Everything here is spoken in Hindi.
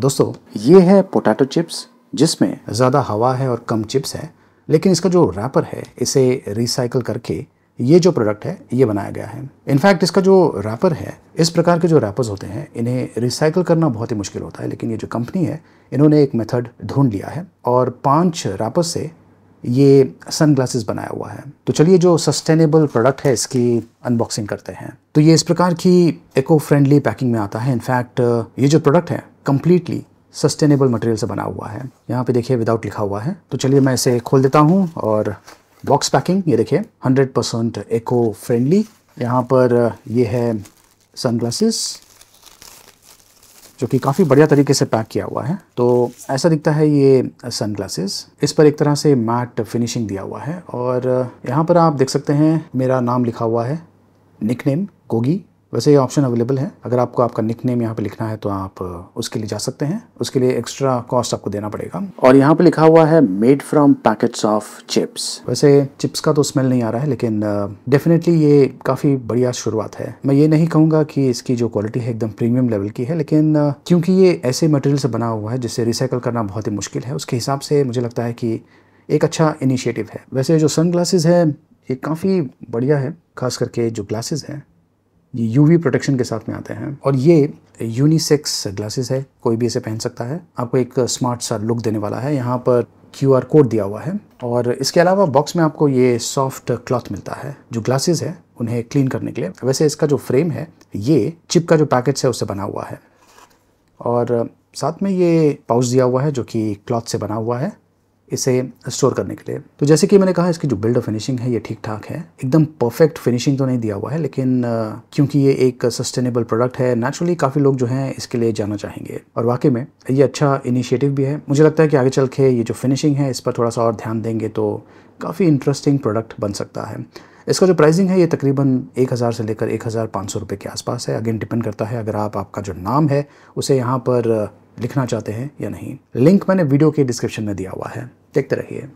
दोस्तों ये है पोटैटो चिप्स जिसमें ज़्यादा हवा है और कम चिप्स है लेकिन इसका जो रैपर है इसे रिसाइकल करके ये जो प्रोडक्ट है ये बनाया गया है इनफैक्ट इसका जो रैपर है इस प्रकार के जो रैपर्स होते हैं इन्हें रिसाइकल करना बहुत ही मुश्किल होता है लेकिन ये जो कंपनी है इन्होंने एक मेथड ढूंढ लिया है और पांच रैपर्स से ये सनग्लासेस बनाया हुआ है तो चलिए जो सस्टेनेबल प्रोडक्ट है इसकी अनबॉक्सिंग करते हैं तो ये इस प्रकार की इको फ्रेंडली पैकिंग में आता है इनफैक्ट ये जो प्रोडक्ट है कम्प्लीटली सस्टेनेबल मटेरियल से बना हुआ है यहाँ पे देखिए विदाउट लिखा हुआ है तो चलिए मैं इसे खोल देता हूँ और बॉक्स पैकिंग ये देखिए 100% परसेंट एको फ्रेंडली यहाँ पर ये है सनग्लासेस जो कि काफ़ी बढ़िया तरीके से पैक किया हुआ है तो ऐसा दिखता है ये सनग्लासेस इस पर एक तरह से मैट फिनिशिंग दिया हुआ है और यहाँ पर आप देख सकते हैं मेरा नाम लिखा हुआ है निक नेम कोगी वैसे ये ऑप्शन अवेलेबल है अगर आपको आपका निक नेम यहाँ पर लिखना है तो आप उसके लिए जा सकते हैं उसके लिए एक्स्ट्रा कॉस्ट आपको देना पड़ेगा और यहाँ पर लिखा हुआ है made from packets of chips वैसे चिप्स का तो स्मेल नहीं आ रहा है लेकिन डेफिनेटली ये काफ़ी बढ़िया शुरुआत है मैं ये नहीं कहूँगा कि इसकी जो क्वालिटी है एकदम प्रीमियम लेवल की है लेकिन क्योंकि ये ऐसे मटेरियल से बना हुआ है जिसे रिसाइकल करना बहुत ही मुश्किल है उसके हिसाब से मुझे लगता है कि एक अच्छा इनिशिएटिव है वैसे जो सन ग्लासेज है ये काफ़ी बढ़िया है खास करके जो ग्लासेज हैं ये यूवी प्रोटेक्शन के साथ में आते हैं और ये यूनिसेक्स ग्लासेस है कोई भी इसे पहन सकता है आपको एक स्मार्ट सा लुक देने वाला है यहाँ पर क्यू आर कोड दिया हुआ है और इसके अलावा बॉक्स में आपको ये सॉफ्ट क्लॉथ मिलता है जो ग्लासेस है उन्हें क्लीन करने के लिए वैसे इसका जो फ्रेम है ये चिप का जो पैकेट्स है उससे बना हुआ है और साथ में ये पाउच दिया हुआ है जो कि क्लॉथ से बना हुआ है इसे स्टोर करने के लिए तो जैसे कि मैंने कहा इसकी जो बिल्ड और फिनिशिंग है ये ठीक ठाक है एकदम परफेक्ट फिनिशिंग तो नहीं दिया हुआ है लेकिन क्योंकि ये एक सस्टेनेबल प्रोडक्ट है नेचुरली काफ़ी लोग जो हैं इसके लिए जाना चाहेंगे और वाकई में ये अच्छा इनिशिएटिव भी है मुझे लगता है कि आगे चल के ये जो फिनिशिंग है इस पर थोड़ा सा और ध्यान देंगे तो काफ़ी इंटरेस्टिंग प्रोडक्ट बन सकता है इसका जो प्राइसिंग है ये तकरीबन 1000 से लेकर 1500 रुपए के आसपास है अगेन डिपेंड करता है अगर आप आपका जो नाम है उसे यहाँ पर लिखना चाहते हैं या नहीं लिंक मैंने वीडियो के डिस्क्रिप्शन में दिया हुआ है देखते रहिए